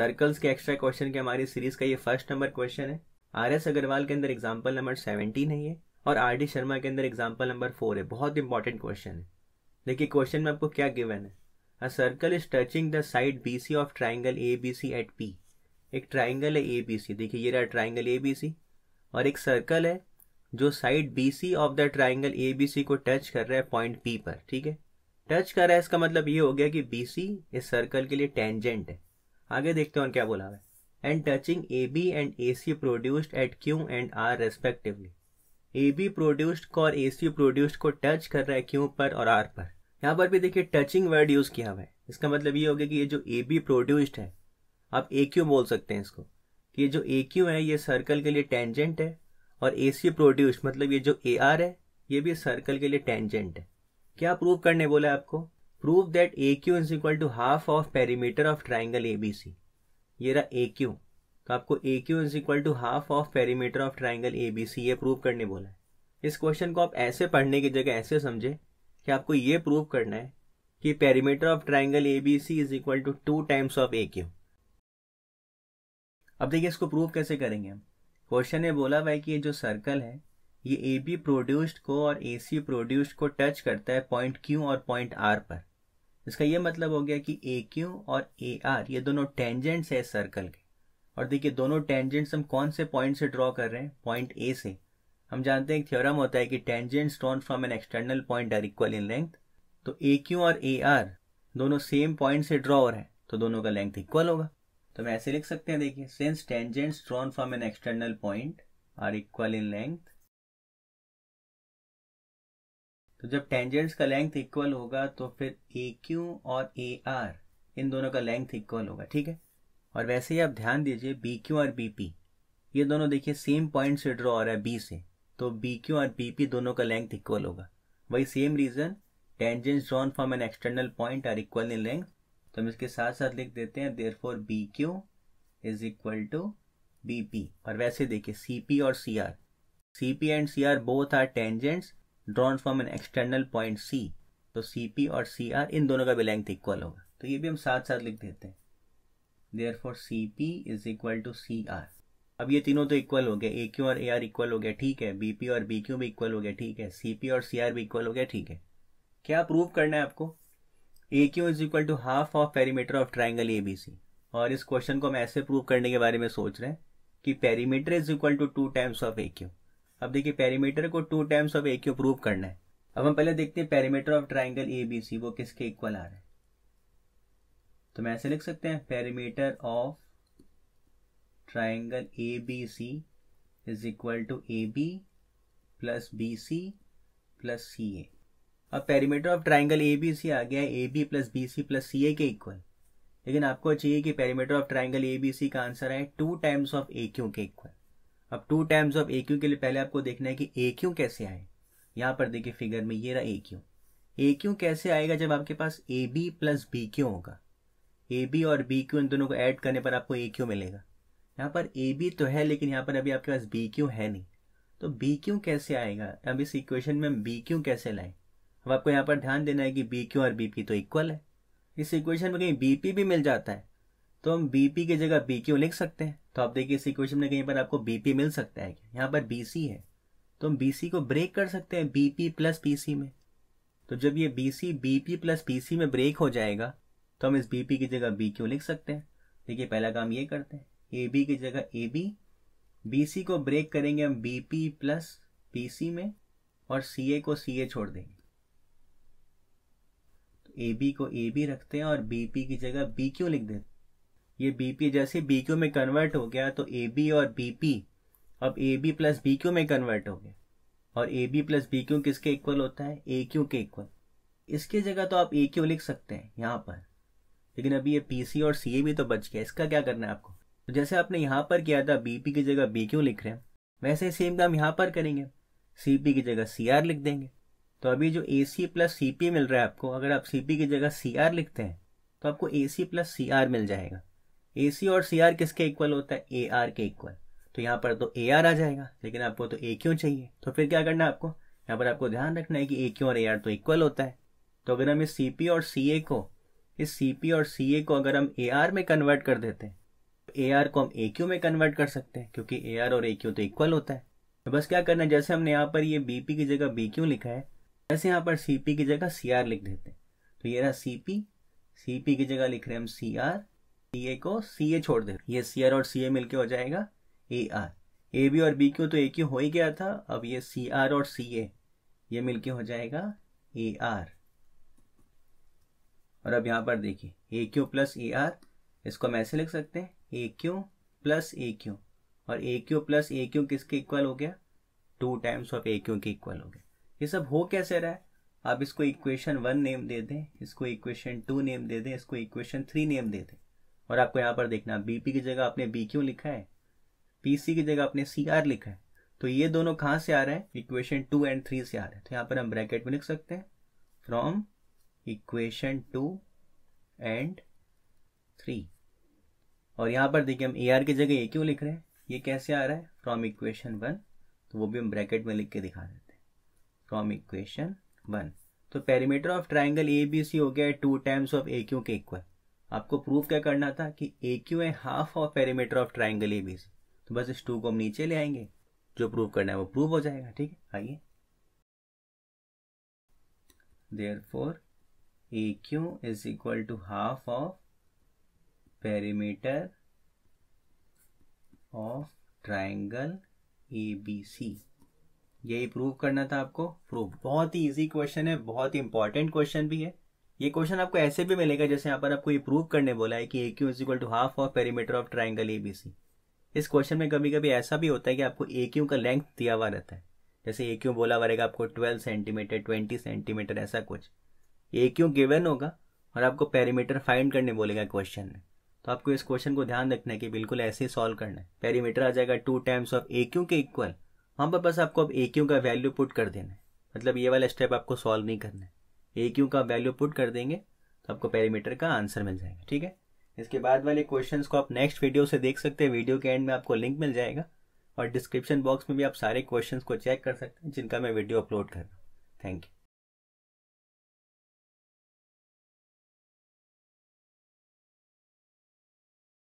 circles के extra question के हमारी सीरीज का ये फर्स्ट नंबर क्वेश्चन है आर एस अग्रवाल के अंदर एग्जाम्पल नंबर सेवेंटीन है ये और आर डी शर्मा के अंदर एग्जाम्पल नंबर फोर है बहुत इंपॉर्टेंट क्वेश्चन है देखिए क्वेश्चन में आपको क्या गिवन है a circle is touching the side B C of triangle A B C at P एक ट्राइंगल है ए बी सी देखिए ये रहा ट्राइंगल ए बी सी और एक सर्कल है जो side B C of the triangle A B C को टच कर रहा है पॉइंट पी पर ठीक है टच कर रहा है इसका मतलब ये हो गया कि बी सी इस सर्कल के लिए टेंजेंट है आगे देखते हैं क्या बोला है and touching A B and A C produced at Q and R respectively A B produced को और ए सी प्रोड्यूस्ड को टच कर रहा है क्यू पर और आर पर यहाँ पर भी देखिए टचिंग वर्ड यूज किया हुआ है इसका मतलब ये हो गया कि ये जो ए बी प्रोड्यूस्ड है आप ए क्यू बोल सकते हैं इसको कि ये जो ए क्यू है ये सर्कल के लिए टेंजेंट है और ए सी प्रोड्यूस्ड मतलब ये जो ए आर है ये भी सर्कल के लिए टेंजेंट है क्या प्रूव करने बोला है आपको Q is equal to half of perimeter of triangle A B C ये रहा ए क्यू तो आपको A Q is equal to half of perimeter of triangle A B C ये प्रूव करने बोला है इस क्वेश्चन को आप ऐसे पढ़ने की जगह ऐसे समझे कि आपको ये प्रूव करना है कि perimeter of triangle A B C is equal to two times of A Q अब देखिए इसको प्रूव कैसे करेंगे हम क्वेश्चन ने बोला भाई कि ये जो सर्कल है ये ए बी प्रोड्यूस्ड को और ए सी प्रोड्यूस्ड को टच करता है पॉइंट क्यू और पॉइंट आर पर इसका ये मतलब हो गया कि ए क्यू और ए आर ये दोनों टेंजेंट्स है सर्कल के और देखिए दोनों टेंजेंट्स हम कौन से पॉइंट से ड्रॉ कर रहे हैं पॉइंट ए से हम जानते हैं एक थ्योरम होता है कि tangents drawn from an external point are equal in length तो ए क्यू और ए आर दोनों सेम पॉइंट से ड्रॉ हो रहे हैं तो दोनों का लेंथ इक्वल होगा तो हम ऐसे लिख सकते हैं देखिए since tangents drawn from an external point are equal in length तो जब टेंजेंट्स का लेंथ इक्वल होगा तो फिर ए क्यू और ए आर इन दोनों का लेंथ इक्वल होगा ठीक है और वैसे ही आप ध्यान दीजिए बी क्यू और बी पी ये दोनों देखिए सेम पॉइंट से ड्रॉ हो रहा है बी से तो बी क्यू और बी पी दोनों का लेंथ इक्वल होगा वही same reason tangents drawn from an external point are equal in length तो हम इसके साथ साथ लिख देते हैं therefore B Q is equal to B P और वैसे देखिए सी पी और C R C P and C R both are tangents drawn from an external point C तो सी पी और सी आर इन दोनों का भी length equal होगा तो ये भी हम साथ साथ लिख देते हैं therefore C P is equal to C R अब ये तीनों तो इक्वल हो गए ए क्यू और ए आर इक्वल हो गया ठीक है बी पी और बी क्यू भी इक्वल हो गया ठीक है सी पी और सी आर भी इक्वल हो गया ठीक है क्या प्रूव करना है आपको A Q is equal to half of perimeter of triangle A B C और इस क्वेश्चन को हम ऐसे प्रूव करने के बारे में सोच रहे हैं कि perimeter is equal to two times of A Q अब देखिए पेरीमीटर को two times of A Q prove करना है अब हम पहले देखते हैं perimeter of triangle A B C वो किसके इक्वल आ रहा है तो मैं ऐसे लिख सकते हैं perimeter of triangle A B C is equal to A B plus B C plus C A अब perimeter of triangle A B C आ गया है A B plus B C plus C A के equal लेकिन आपको चाहिए कि perimeter of triangle A B C का आंसर है two times of A Q के इक्वल अब two times of A Q के लिए पहले आपको देखना है कि ए क्यू कैसे आए यहाँ पर देखिए फिगर में ये रहा ए क्यू ए क्यू कैसे आएगा जब आपके पास A B plus B Q होगा ए बी और बी क्यू इन दोनों को ऐड करने पर आपको ए क्यू मिलेगा यहाँ पर ए बी तो है लेकिन यहाँ पर अभी आपके पास बी क्यू है नहीं तो बी क्यू कैसे आएगा अब इस इक्वेशन में हम बी क्यू कैसे लाएं अब आपको यहाँ पर ध्यान देना है कि बी क्यू और बी पी तो इक्वल है इस इक्वेशन में कहीं बी पी भी मिल जाता है तो हम बीपी की जगह बी क्यू लिख सकते हैं तो आप देखिए इस इक्वेशन में कहीं पर आपको बीपी मिल सकता है यहाँ पर बीसी है तो हम बीसी को ब्रेक कर सकते हैं बीपी प्लस पीसी में तो जब ये बीसी बीपी प्लस पीसी में ब्रेक हो जाएगा तो हम इस बीपी की जगह बी क्यू लिख सकते हैं देखिए पहला काम ये करते हैं ए बी की जगह ए बी बी सी को ब्रेक करेंगे हम B P plus P C में और सी ए को सी ए छोड़ देंगे तो ए बी को ए बी रखते हैं और बी पी की जगह बी क्यू लिख देते हैं ये बीपी जैसे बी क्यू में कन्वर्ट हो गया तो ए बी और बी पी अब A B plus B Q में कन्वर्ट हो गया और A B plus B Q किसके इक्वल होता है ए क्यू के इक्वल इसकी जगह तो आप ए क्यू लिख सकते हैं यहाँ पर लेकिन अभी ये पी सी और सी ए भी तो बच गया इसका क्या करना है आपको तो जैसे आपने यहाँ पर किया था बी पी की जगह बी क्यू लिख रहे हैं वैसे सेम काम यहाँ पर करेंगे सी पी की जगह सी आर लिख देंगे तो अभी जो ए सी प्लस सी पी मिल रहा है आपको अगर आप सी पी की जगह सी आर लिखते हैं तो आपको ए सी प्लस सी आर मिल जाएगा ए सी और सी आर किसके इक्वल होता है ए आर के इक्वल तो यहाँ पर तो ए आर आ जाएगा लेकिन आपको तो ए क्यों चाहिए तो फिर क्या करना है आपको यहाँ पर आपको ध्यान रखना है कि ए क्यों और ए आर तो इक्वल होता है तो अगर हम इस सी पी और सी ए को इस सी पी और सी ए को अगर हम ए आर में कन्वर्ट कर देते हैं तो ए आर को हम ए क्यू में कन्वर्ट कर सकते हैं क्योंकि ए आर और ए क्यू तो इक्वल होता है तो बस क्या करना है जैसे हमने यहाँ पर ये बी पी की जगह बी क्यू लिखा है वैसे यहाँ पर सी पी की जगह सी आर लिख देते हैं तो ये रहा सी पी सी पी की जगह लिख रहे हैं हम सी आर सी ए को सी ए छोड़ दे ये सी आर और सी ए मिलकर हो जाएगा ए आर ए बी और बी क्यू तो ए क्यू हो ही गया था अब ये सी आर और सी ए ये मिलकर हो जाएगा ए आर और अब यहां पर देखिए A Q plus A R इसको हम ऐसे लिख सकते हैं A Q plus A Q और A Q plus A Q किसके इक्वल हो गया two times of A Q के इक्वल हो गया ये सब हो कैसे रहा है आप इसको इक्वेशन वन नेम दे दें इसको इक्वेशन टू नेम दे दें इसको इक्वेशन थ्री नेम दे दें और आपको यहाँ पर देखना बीपी की जगह आपने बी क्यू लिखा है पीसी की जगह आपने सी आर लिखा है तो ये दोनों कहाँ से आ रहे हैं इक्वेशन टू एंड थ्री से आ रहे हैं तो यहाँ पर हम ब्रैकेट में लिख सकते हैं from equation two and three और यहाँ पर देखिए हम ए आर की जगह ए क्यू लिख रहे हैं ये कैसे आ रहा है फ्रॉम इक्वेशन वन तो वो भी हम ब्रैकेट में लिख के दिखा देते हैं फ्रॉम इक्वेशन वन तो perimeter of triangle A B C हो गया है two times of A Q के इक्वल आपको प्रूफ क्या करना था कि ए क्यू है half of perimeter of triangle A B C तो बस इस टू को हम नीचे ले आएंगे जो प्रूफ करना है वो प्रूफ हो जाएगा ठीक है आइए therefore A Q is equal to half of perimeter of triangle A B C यही प्रूव करना था आपको प्रूव बहुत ही इजी क्वेश्चन है बहुत ही इंपॉर्टेंट क्वेश्चन भी है ये क्वेश्चन आपको ऐसे भी मिलेगा जैसे यहाँ पर आपको ये प्रूव करने बोला है कि A Q is equal to half of perimeter of triangle A B C इस क्वेश्चन में कभी कभी ऐसा भी होता है कि आपको ए क्यू का लेंथ दिया हुआ रहता है जैसे ए क्यू बोला हुआ आपको ट्वेल्व सेंटीमीटर ट्वेंटी सेंटीमीटर ऐसा कुछ ए क्यू गिवन होगा और आपको पेरीमीटर फाइंड करने बोलेगा क्वेश्चन में तो आपको इस क्वेश्चन को ध्यान रखना है कि बिल्कुल ऐसे ही सॉल्व करना है पेरीमीटर आ जाएगा two times of A Q के इक्वल वहाँ पर बस आपको अब ए क्यू का वैल्यू पुट कर देना है मतलब ये वाला स्टेप आपको सॉल्व नहीं करना है ए क्यू का वैल्यू पुट कर देंगे तो आपको पेरीमीटर का आंसर मिल जाएगा ठीक है इसके बाद वाले क्वेश्चंस को आप नेक्स्ट वीडियो से देख सकते हैं वीडियो के एंड में आपको लिंक मिल जाएगा और डिस्क्रिप्शन बॉक्स में भी आप सारे क्वेश्चंस को चेक कर सकते हैं जिनका मैं वीडियो अपलोड कर रहा हूँ थैंक यू